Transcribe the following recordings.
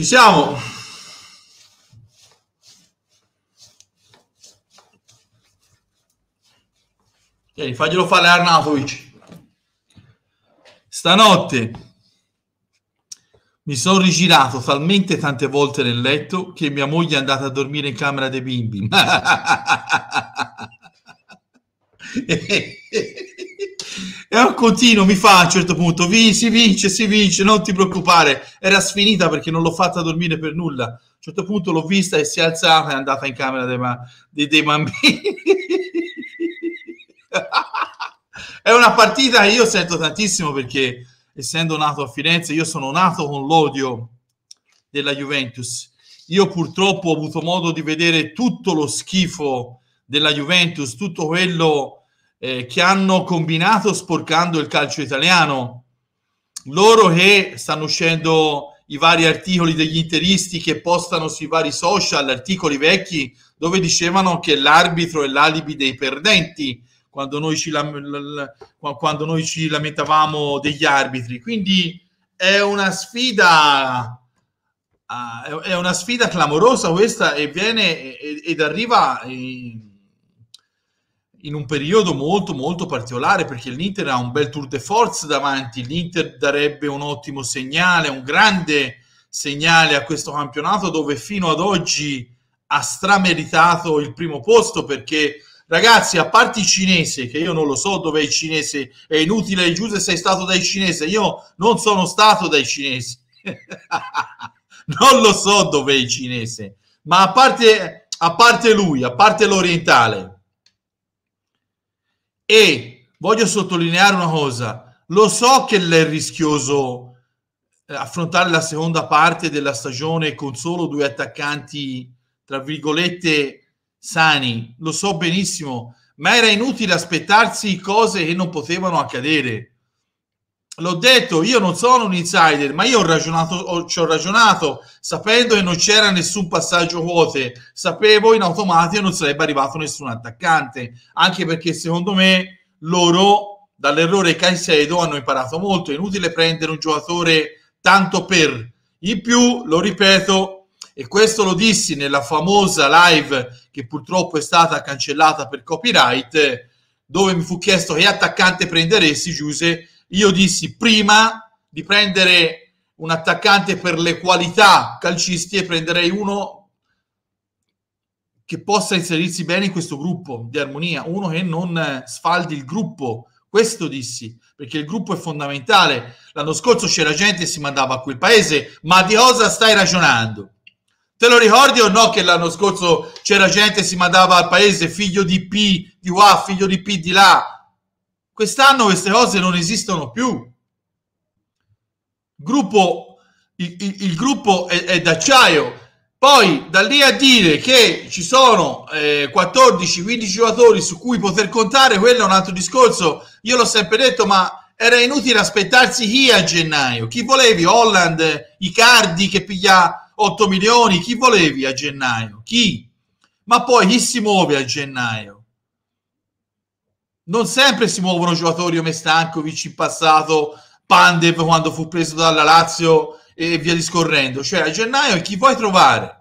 Ci siamo. Vieni, faglielo fare a Arnautovic. Stanotte mi sono rigirato talmente tante volte nel letto che mia moglie è andata a dormire in camera dei bimbi. E allora continuo, mi fa a un certo punto, vi, si vince, si vince, non ti preoccupare. Era sfinita perché non l'ho fatta dormire per nulla. A un certo punto l'ho vista e si è alzata e è andata in camera dei, ma- dei, dei bambini. è una partita che io sento tantissimo perché essendo nato a Firenze, io sono nato con l'odio della Juventus. Io purtroppo ho avuto modo di vedere tutto lo schifo della Juventus, tutto quello eh, che hanno combinato sporcando il calcio italiano. Loro che stanno uscendo i vari articoli degli interisti che postano sui vari social, articoli vecchi, dove dicevano che l'arbitro è l'alibi dei perdenti, quando noi ci, quando noi ci lamentavamo degli arbitri. Quindi è una sfida Uh, è una sfida clamorosa questa e viene ed arriva in, in un periodo molto molto particolare perché l'Inter ha un bel tour de force davanti, l'Inter darebbe un ottimo segnale, un grande segnale a questo campionato dove fino ad oggi ha strameritato il primo posto perché ragazzi a parte il cinese che io non lo so dove è il cinese è inutile Giuse sei stato dai cinese io non sono stato dai cinesi non lo so dove è il cinese ma a parte, a parte lui a parte l'orientale e voglio sottolineare una cosa, lo so che è rischioso eh, affrontare la seconda parte della stagione con solo due attaccanti, tra virgolette, sani, lo so benissimo, ma era inutile aspettarsi cose che non potevano accadere l'ho detto, io non sono un insider, ma io ho ragionato, ho, ci ho ragionato sapendo che non c'era nessun passaggio quote, sapevo in automatico non sarebbe arrivato nessun attaccante, anche perché secondo me loro dall'errore Caicedo hanno imparato molto, è inutile prendere un giocatore tanto per, in più lo ripeto, e questo lo dissi nella famosa live che purtroppo è stata cancellata per copyright, dove mi fu chiesto che attaccante prenderesti Giuseppe io dissi prima di prendere un attaccante per le qualità calcistiche, prenderei uno che possa inserirsi bene in questo gruppo di armonia, uno che non sfaldi il gruppo. Questo dissi, perché il gruppo è fondamentale. L'anno scorso c'era gente che si mandava a quel paese, ma di cosa stai ragionando? Te lo ricordi o no che l'anno scorso c'era gente che si mandava al paese figlio di P di qua, figlio di P di là, Quest'anno queste cose non esistono più. Gruppo, il, il, il gruppo è, è d'acciaio. Poi da lì a dire che ci sono eh, 14-15 giocatori su cui poter contare, quello è un altro discorso. Io l'ho sempre detto, ma era inutile aspettarsi chi a gennaio. Chi volevi? Holland, Icardi che piglia 8 milioni, chi volevi a gennaio? Chi? Ma poi chi si muove a gennaio? non sempre si muovono giocatori come Stankovic in passato, Pandev quando fu preso dalla Lazio e via discorrendo. Cioè a gennaio chi vuoi trovare?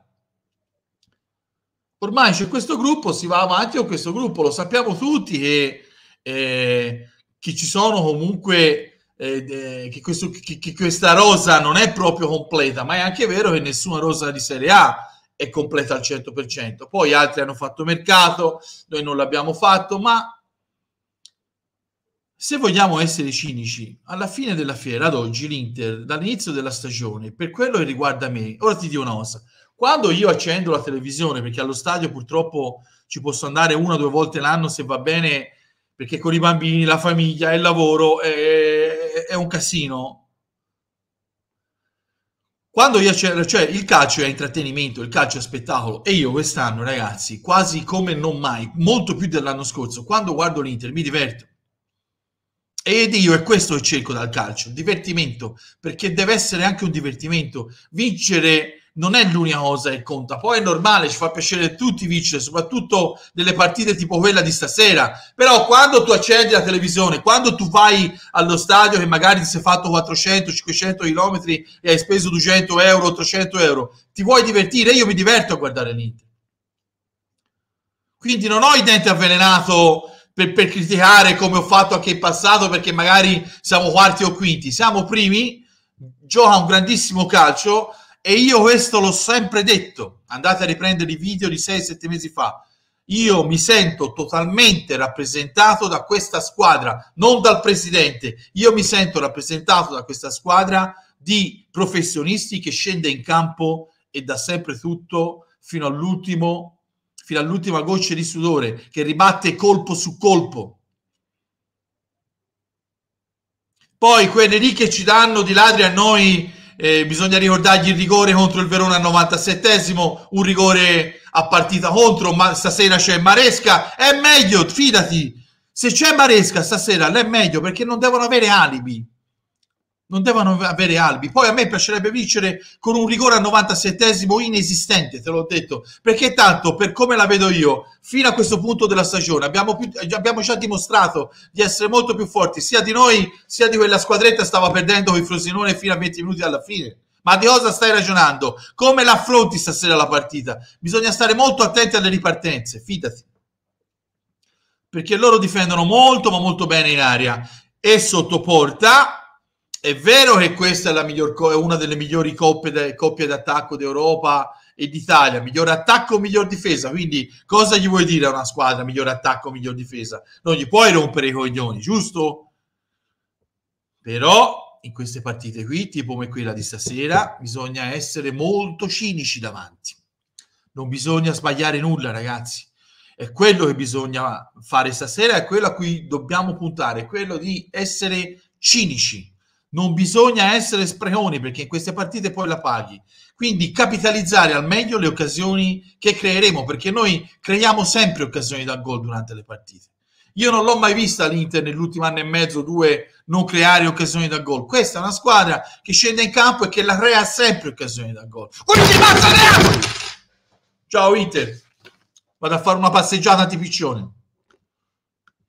Ormai c'è questo gruppo, si va avanti con questo gruppo, lo sappiamo tutti e, e che ci sono comunque eh, che, questo, che, che questa rosa non è proprio completa, ma è anche vero che nessuna rosa di Serie A è completa al 100%. Poi altri hanno fatto mercato, noi non l'abbiamo fatto, ma se vogliamo essere cinici, alla fine della fiera, ad oggi, l'Inter, dall'inizio della stagione, per quello che riguarda me, ora ti dico una cosa, quando io accendo la televisione, perché allo stadio purtroppo ci posso andare una o due volte l'anno se va bene, perché con i bambini, la famiglia, il lavoro è, è un casino. Quando io accendo, cioè il calcio è intrattenimento, il calcio è spettacolo e io quest'anno ragazzi, quasi come non mai, molto più dell'anno scorso, quando guardo l'Inter mi diverto ed io è questo che cerco dal calcio, il divertimento, perché deve essere anche un divertimento. Vincere non è l'unica cosa che conta, poi è normale, ci fa piacere a tutti vincere, soprattutto nelle partite tipo quella di stasera, però quando tu accendi la televisione, quando tu vai allo stadio che magari ti sei fatto 400-500 km e hai speso 200 euro, 300 euro, ti vuoi divertire? Io mi diverto a guardare l'Inter. Quindi non ho i denti avvelenato per, per criticare come ho fatto anche in passato perché magari siamo quarti o quinti, siamo primi, gioca un grandissimo calcio e io questo l'ho sempre detto, andate a riprendere i video di 6-7 mesi fa, io mi sento totalmente rappresentato da questa squadra, non dal presidente, io mi sento rappresentato da questa squadra di professionisti che scende in campo e dà sempre tutto fino all'ultimo fino all'ultima goccia di sudore che ribatte colpo su colpo. Poi quelle lì che ci danno di ladri a noi, eh, bisogna ricordargli il rigore contro il Verona al 97 un rigore a partita contro, ma stasera c'è Maresca, è meglio, fidati, se c'è Maresca stasera è meglio perché non devono avere alibi non devono avere albi. Poi a me piacerebbe vincere con un rigore al 97esimo inesistente, te l'ho detto, perché tanto, per come la vedo io, fino a questo punto della stagione abbiamo, più, abbiamo già dimostrato di essere molto più forti, sia di noi, sia di quella squadretta stava perdendo con il Frosinone fino a 20 minuti alla fine. Ma di cosa stai ragionando? Come l'affronti stasera la partita? Bisogna stare molto attenti alle ripartenze, fidati. Perché loro difendono molto, ma molto bene in aria e sotto porta è vero che questa è, la miglior, è una delle migliori coppie, coppie d'attacco d'Europa e d'Italia, miglior attacco, miglior difesa. Quindi, cosa gli vuoi dire a una squadra miglior attacco, o miglior difesa? Non gli puoi rompere i coglioni, giusto? Però in queste partite qui, tipo come quella di stasera, bisogna essere molto cinici davanti. Non bisogna sbagliare nulla, ragazzi. È quello che bisogna fare stasera, è quello a cui dobbiamo puntare, quello di essere cinici non bisogna essere spreoni perché in queste partite poi la paghi. Quindi capitalizzare al meglio le occasioni che creeremo perché noi creiamo sempre occasioni da gol durante le partite. Io non l'ho mai vista l'Inter nell'ultimo anno e mezzo, due, non creare occasioni da gol. Questa è una squadra che scende in campo e che la crea sempre occasioni da gol. Ciao Inter, vado a fare una passeggiata a Tipiccione.